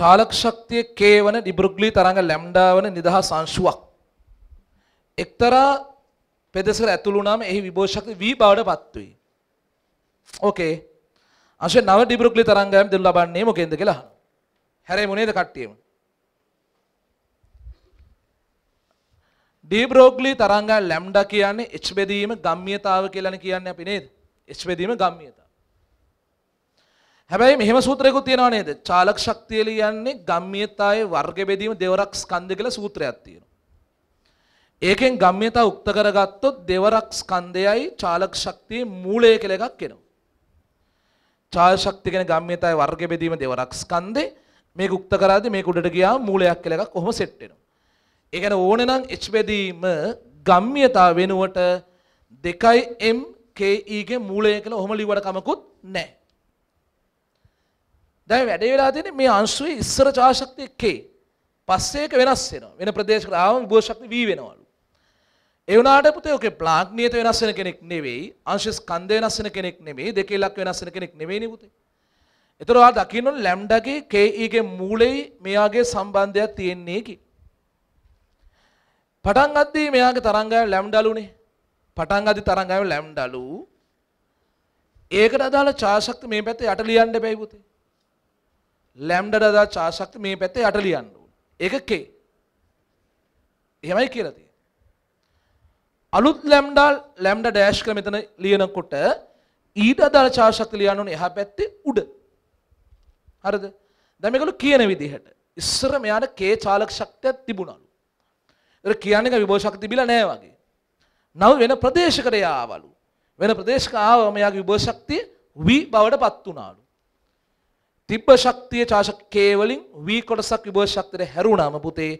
චාලක ශක්තිය K වන ඩිබෘග්ලි තරංග ලැම්ඩා වන නිදහස් අංශුවක්. එක්තරා පෙදෙසකට ඇතුළු වුණාම එහි විභව ශක්තිය V බවට පත් වෙයි. ඕකේ. අංශ 9 ඩිබෘග්ලි තරංගයන් දෙනු ලබන්නේ මොකෙන්ද කියලා අහනවා. හැරෙමු නේද කට්ටියම. ඩිබ්‍රෝග්ලි තරංගයන් ලැම්ඩා කියන්නේ H බෙදීම ගම්මියතාව කියලානේ කියන්නේ අපි නේද? H බෙදීම ගම්මියතාව. හැබැයි මෙහෙම සූත්‍රයකුත් තියෙනවා නේද? චාලක ශක්තිය ලියන්නේ ගම්මියතාවේ වර්ග බෙදීම දෙවරක් ස්කන්ධ කියලා සූත්‍රයක් තියෙනවා. ඒකෙන් ගම්මියතාව උක්ත කරගත්තොත් දෙවරක් ස්කන්ධයයි චාලක ශක්තියේ මූලය කියලා එකක් එනවා. චාලක ශක්තිය කියන ගම්මියතාවේ වර්ග බෙදීම දෙවරක් ස්කන්ධේ මේක උක්ත කරාදී මේක උඩට ගියාම මූලයක් කියලා එකක් කොහොම සෙට් වෙනවා. ඒ කියන්නේ ඕනේ නම් H බෙදීම ගම්මියතාව වෙනුවට 2m ke ගේ මූලය කියලා ඔහොම ලිව්වට කමකුත් නැහැ. දැන් වැඩේ වෙලා තියෙන්නේ මේ අංශුවේ ඉස්සර ඡාශක්තිය K. පස්සේ ඒක වෙනස් වෙනවා. වෙන ප්‍රදේශකට ආවම භූ ශක්තිය V වෙනවලු. ඒ වුණාට පුතේ ඔකේ ප්ලාන්ක් නියත වෙනස් වෙන කෙනෙක් නෙවෙයි, අංශ ස්කන්ධය වෙනස් වෙන කෙනෙක් නෙවෙයි, දෙකේ ලක් වෙනස් වෙන කෙනෙක් නෙවෙයිනේ පුතේ. ඒතර ඔයාලා දකින්න ඕන ලැම්ඩාගේ KE ගේ මූලෙයි මෙයාගේ සම්බන්ධයක් තියෙන්නේ කි. පටන් ගද්දී මෙයාගේ තරංගය ලැම්ඩාලුනේ. පටන් ගද්දී තරංගය ලැම්ඩාලු. ඒකට අදාළ ඡාශක්තිය මේ පැත්තේ යට ලියන්න බැයි පුතේ. ලැම්ඩට දා චාශක්ති මේ පැත්තේ යට ලියන්න ඕන. ඒක K. එහෙමයි කියලා තියෙන්නේ. අලුත් ලැම්ඩා ලැම්ඩා ඩෑෂ් කියලා මෙතන ලියනකොට ඊට අදාළ චාශක්ති ලියන්න ඕනේ එහා පැත්තේ උඩ. හරිද? දැන් මේගොල්ලෝ කියන විදිහට ඉස්සර මෙයාට K චාලක ශක්තියක් තිබුණලු. ඒක කියන්නේ විභව ශක්තිය තිබිලා නැහැ වගේ. නව වෙන ප්‍රදේශකට ආවලු. වෙන ප්‍රදේශක ආවම එයාගේ විභව ශක්තිය V බවට පත් වුණාලු. තිබ්බ ශක්තිය චාශකේ වලින් වී කොටසක් විභව ශක්තියට හැරුණාම පුතේ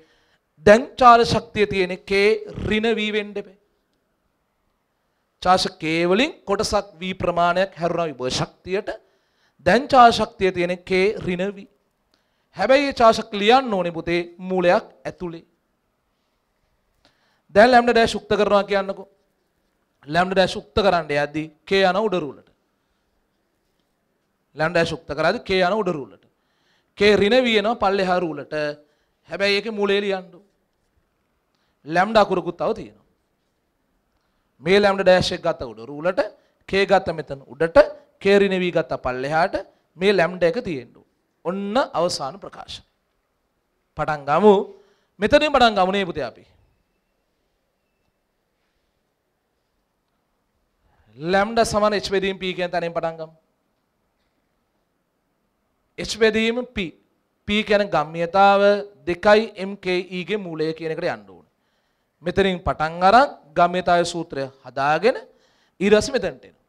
දැන් චාර ශක්තිය තියෙන කේ ඍණ වී වෙන්න එපේ. චාශකේ වලින් කොටසක් වී ප්‍රමාණයක් හැරුණා විභව ශක්තියට දැන් චාර ශක්තිය තියෙන කේ ඍණ වී. හැබැයි ඒ චාශක ලියන්න ඕනේ පුතේ මූලයක් ඇතුලේ. දැන් ලැම්ඩා ඩෑෂ් උක්ත කරනවා කියන්නකෝ. ලැම්ඩා ඩෑෂ් උක්ත කරන්න යද්දී කේ යන උඩ රූලට. ලැන්ඩ ශුක්ත කරද කේ යන උඩ රූලට කේ රින වියනවා පල්ලෙහා රූලට හැබැයි ඒක මූලේ ලියන්නු ලැම්ඩ අකුරකුත් තව තියෙනවා මේ ලැම්ඩ ඩෑෂ් එක ගත උඩ රූලට කේ ගත මෙතන උඩට කේ රින වී ගත පල්ලෙහාට මේ ලැම්ඩ එක තියෙන්න ඔන්න අවසාන ප්‍රකාශ පටන් ගමු මෙතනින් පටන් ගමු නේ පුතේ අපි ලැම්ඩ සමන h බෙදීම් p කියන තැනින් පටන් ගමු H බෙදීම P. P කියන්නේ ගම්‍යතාව 2යි MKE ගේ මූලය කියන එකට යන්න ඕනේ. මෙතනින් පටන් අරන් ගම්‍යතාවේ සූත්‍රය හදාගෙන ඊරස මෙතනට එනවා.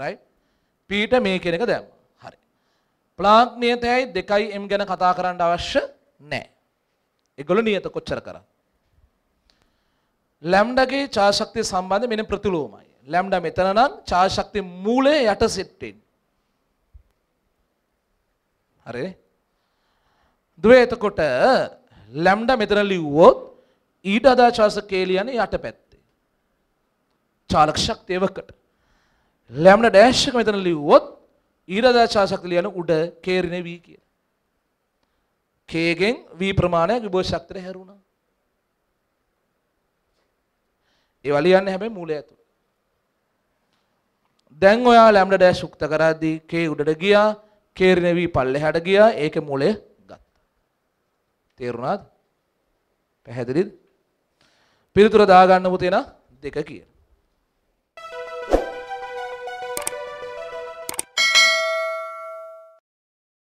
right පීට මේ කෙනෙක් දැම්ම හරි ප්ලාන්ක් නියතයයි 2m ගැන කතා කරන්න අවශ්‍ය නැහැ ඒගොල්ලෝ නියත කොච්චර කරා ලැම්ඩාගේ ඡාශක්තිය සම්බන්ධ මෙන්න ප්‍රතිලෝමයි ලැම්ඩා මෙතන නම් චාර්ජ් ශක්තිය මූලයේ යට සෙට් වෙන්නේ. හරිනේ? දුවේ එතකොට ලැම්ඩා මෙතන ලිව්වොත් ඊට අදාළ චාර්ජ් කේලිය යන්නේ යට පැත්තේ. චාලක ශක්තියවකට. ලැම්ඩා ඩෑෂ් එක මෙතන ලිව්වොත් ඊට අදාළ චාර්ජ් ශක්තිය යන උඩ කේරිනේ V කියලා. K ගෙන් V ප්‍රමාණයක් විභව ශක්තියට හැරුණා. ඒවා ලියන්නේ හැබැයි මූලය ඇතුළේ. දැන් ඔයා ලැම්ඩ ඩෑෂ් උක්ත කරද්දී කේ උඩට ගියා කේරණ වී පල්ලෙහාට ගියා ඒකේ මූලය ගත්තා. තේරුණාද? පැහැදිලිද? පිළිතුර දාගන්න පුතේන දෙක කියන.